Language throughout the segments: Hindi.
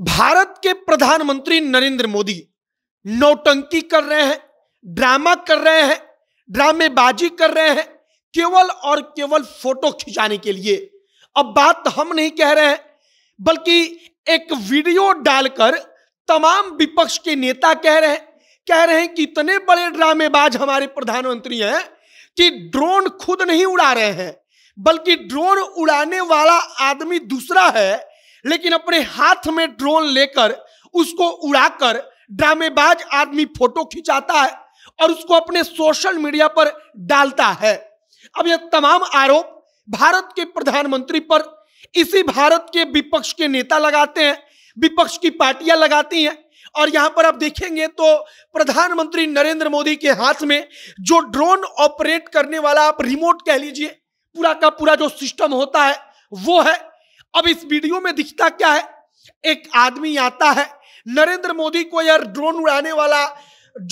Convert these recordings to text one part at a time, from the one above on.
भारत के प्रधानमंत्री नरेंद्र मोदी नौटंकी कर रहे हैं ड्रामा कर रहे हैं ड्रामेबाजी कर रहे हैं केवल और केवल फोटो खिंचाने के लिए अब बात हम नहीं कह रहे हैं बल्कि एक वीडियो डालकर तमाम विपक्ष के नेता कह रहे हैं कह रहे हैं कि इतने बड़े ड्रामेबाज हमारे प्रधानमंत्री हैं कि ड्रोन खुद नहीं उड़ा रहे हैं बल्कि ड्रोन उड़ाने वाला आदमी दूसरा है लेकिन अपने हाथ में ड्रोन लेकर उसको उड़ाकर ड्रामेबाज आदमी फोटो खिंचाता है और उसको अपने सोशल मीडिया पर डालता है अब यह तमाम आरोप भारत के प्रधानमंत्री पर इसी भारत के विपक्ष के नेता लगाते हैं विपक्ष की पार्टियां लगाती हैं और यहां पर आप देखेंगे तो प्रधानमंत्री नरेंद्र मोदी के हाथ में जो ड्रोन ऑपरेट करने वाला आप रिमोट कह लीजिए पूरा का पूरा जो सिस्टम होता है वो है अब इस वीडियो में दिखता क्या है एक आदमी आता है नरेंद्र मोदी को यार ड्रोन उड़ाने वाला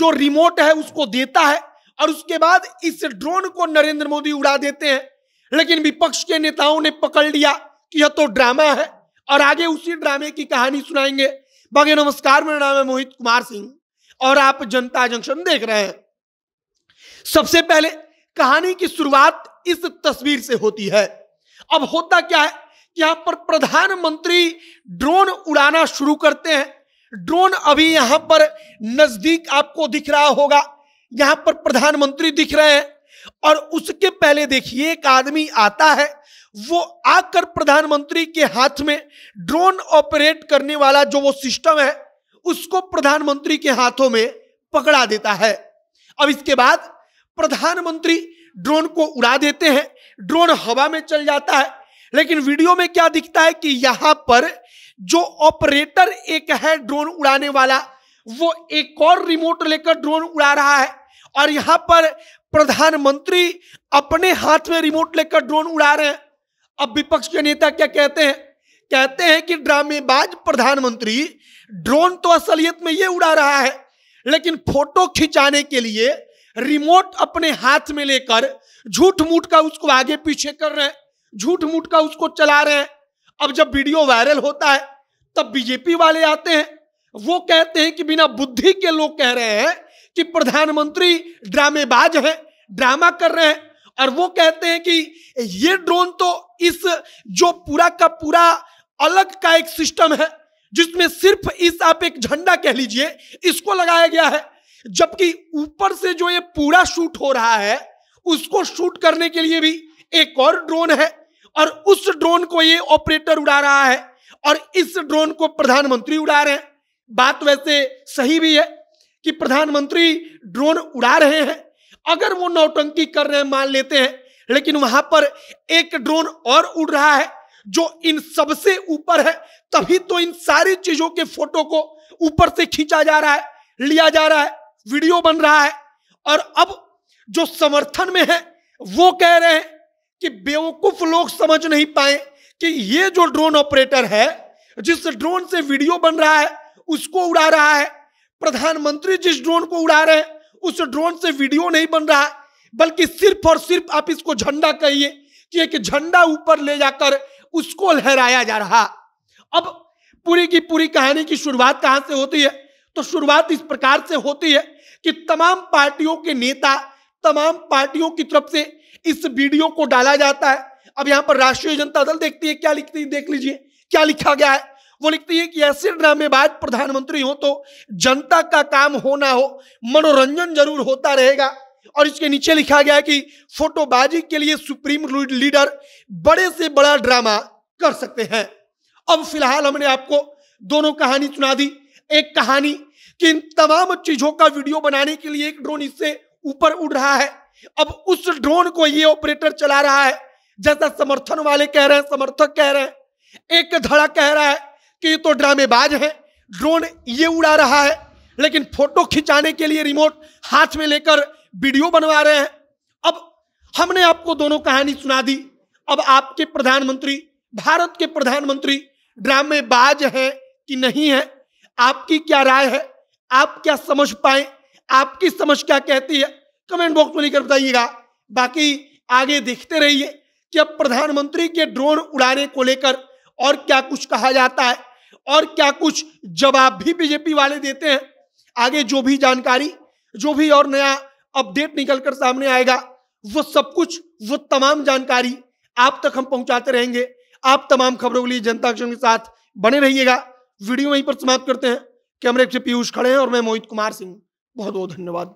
जो रिमोट है उसको देता है और उसके बाद इस ड्रोन को नरेंद्र मोदी उड़ा देते हैं लेकिन विपक्ष के नेताओं ने पकड़ लिया कि यह तो ड्रामा है और आगे उसी ड्रामे की कहानी सुनाएंगे बाकी नमस्कार मेरा नाम है मोहित कुमार सिंह और आप जनता जंक्शन देख रहे हैं सबसे पहले कहानी की शुरुआत इस तस्वीर से होती है अब होता क्या है यहां पर प्रधानमंत्री ड्रोन उड़ाना शुरू करते हैं ड्रोन अभी यहां पर नजदीक आपको दिख रहा होगा यहां पर प्रधानमंत्री दिख रहे हैं और उसके पहले देखिए एक आदमी आता है वो आकर प्रधानमंत्री के हाथ में ड्रोन ऑपरेट करने वाला जो वो सिस्टम है उसको प्रधानमंत्री के हाथों में पकड़ा देता है अब इसके बाद प्रधानमंत्री ड्रोन को उड़ा देते हैं ड्रोन हवा में चल जाता है लेकिन वीडियो में क्या दिखता है कि यहां पर जो ऑपरेटर एक है ड्रोन उड़ाने वाला वो एक और रिमोट लेकर ड्रोन उड़ा रहा है और यहां पर प्रधानमंत्री अपने हाथ में रिमोट लेकर ड्रोन उड़ा रहे हैं अब विपक्ष के नेता क्या कहते हैं कहते हैं कि ड्रामेबाज प्रधानमंत्री ड्रोन तो असलियत में ये उड़ा रहा है लेकिन फोटो खिंचाने के लिए रिमोट अपने हाथ में लेकर झूठ मूठ का उसको आगे पीछे कर रहे हैं झूठ मूठ का उसको चला रहे हैं अब जब वीडियो वायरल होता है तब बीजेपी वाले आते हैं वो कहते हैं कि बिना बुद्धि के लोग कह रहे हैं कि प्रधानमंत्री ड्रामेबाज है ड्रामा कर रहे हैं और वो कहते हैं कि ये ड्रोन तो इस जो पूरा का पूरा अलग का एक सिस्टम है जिसमें सिर्फ इस आप एक झंडा कह लीजिए इसको लगाया गया है जबकि ऊपर से जो ये पूरा शूट हो रहा है उसको शूट करने के लिए भी एक और ड्रोन है और उस ड्रोन को ये ऑपरेटर उड़ा रहा है और इस ड्रोन को प्रधानमंत्री उड़ा रहे हैं बात वैसे सही भी है कि प्रधानमंत्री ड्रोन उड़ा रहे हैं अगर वो नौटंकी कर रहे हैं मान लेते हैं लेकिन वहां पर एक ड्रोन और उड़ रहा है जो इन सबसे ऊपर है तभी तो इन सारी चीजों के फोटो को ऊपर से खींचा जा रहा है लिया जा रहा है वीडियो बन रहा है और अब जो समर्थन में है वो कह रहे हैं कि बेवकूफ लोग समझ नहीं पाए कि ये जो ड्रोन ऑपरेटर है जिस ड्रोन से वीडियो बन रहा है उसको उड़ा रहा है प्रधानमंत्री जिस ड्रोन को उड़ा रहे हैं उस ड्रोन से वीडियो नहीं बन रहा है बल्कि सिर्फ और सिर्फ आप इसको झंडा कहिए कि एक झंडा ऊपर ले जाकर उसको लहराया जा रहा अब पूरी की पूरी कहानी की शुरुआत कहां से होती है तो शुरुआत इस प्रकार से होती है कि तमाम पार्टियों के नेता तमाम पार्टियों की तरफ से इस वीडियो को डाला जाता है अब यहां पर राष्ट्रीय जनता दल देखती है क्या लिखती है देख लीजिए क्या लिखा गया है वो लिखती है कि ऐसे ड्रामेबाज प्रधानमंत्री हो तो जनता का काम होना हो मनोरंजन जरूर होता रहेगा और इसके नीचे लिखा गया है कि फोटोबाजी के लिए सुप्रीम लीडर बड़े से बड़ा ड्रामा कर सकते हैं अब फिलहाल हमने आपको दोनों कहानी सुना दी एक कहानी कि इन तमाम चीजों का वीडियो बनाने के लिए एक ड्रोन इससे ऊपर उड़ रहा है अब उस ड्रोन को ये ऑपरेटर चला रहा है जैसा समर्थन वाले कह रहे हैं समर्थक कह रहे हैं एक धड़ा कह रहा है कि ये तो ड्रामेबाज है ड्रोन ये उड़ा रहा है लेकिन फोटो खिंचाने के लिए रिमोट हाथ में लेकर वीडियो बनवा रहे हैं अब हमने आपको दोनों कहानी सुना दी अब आपके प्रधानमंत्री भारत के प्रधानमंत्री ड्रामेबाज हैं कि नहीं है आपकी क्या राय है आप क्या समझ पाए आपकी समझ क्या कहती है कमेंट बॉक्स में लिखकर बताइएगा बाकी आगे देखते रहिए कि अब प्रधानमंत्री के ड्रोन उड़ाने को लेकर और क्या कुछ कहा जाता है और क्या कुछ जवाब भी बीजेपी वाले देते हैं आगे जो भी जानकारी जो भी और नया अपडेट निकलकर सामने आएगा वो सब कुछ वो तमाम जानकारी आप तक हम पहुंचाते रहेंगे आप तमाम खबरों के लिए जनता के साथ बने रहिएगा वीडियो वहीं पर समाप्त करते हैं कैमरे से पीयूष खड़े हैं और मैं मोहित कुमार सिंह बहुत बहुत धन्यवाद